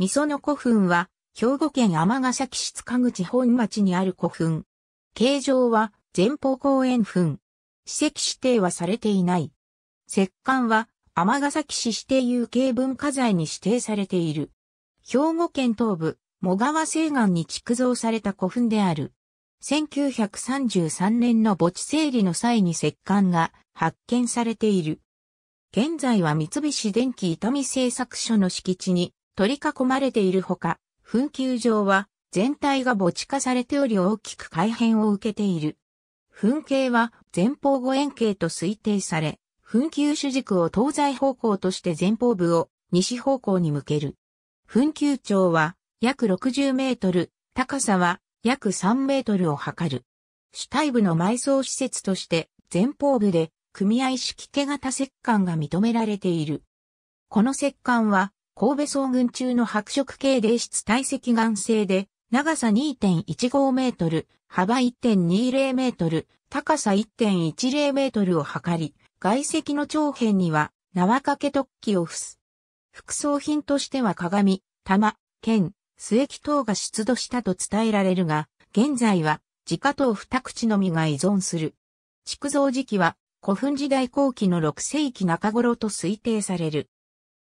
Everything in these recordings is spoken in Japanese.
味噌の古墳は、兵庫県尼崎市塚口本町にある古墳。形状は、前方後円墳。史跡指定はされていない。石棺は、尼崎市指定有形文化財に指定されている。兵庫県東部、茂川西岸に築造された古墳である。1933年の墓地整理の際に石棺が発見されている。現在は三菱電機伊丹製作所の敷地に取り囲まれているほか、墳丘上は全体が墓地化されており大きく改変を受けている。墳形は前方後円形と推定され、墳丘主軸を東西方向として前方部を西方向に向ける。墳丘長は約60メートル、高さは約3メートルを測る。主体部の埋葬施設として前方部で組合式手型石棺が認められている。この石棺は神戸総群中の白色系で質体積岩性で、長さ2.15メートル、幅1.20メートル、高さ1.10メートルを測り、外石の長辺には縄掛け突起を付す。副装品としては鏡、玉、剣、末木等が出土したと伝えられるが、現在は自家等二口のみが依存する。築造時期は古墳時代後期の6世紀中頃と推定される。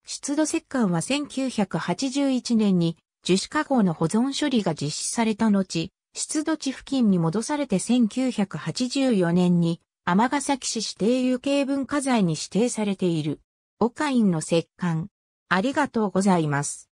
湿度石棺は1981年に樹脂加工の保存処理が実施された後、湿度地付近に戻されて1984年に尼崎市指定有形文化財に指定されている。オカインの石棺。ありがとうございます。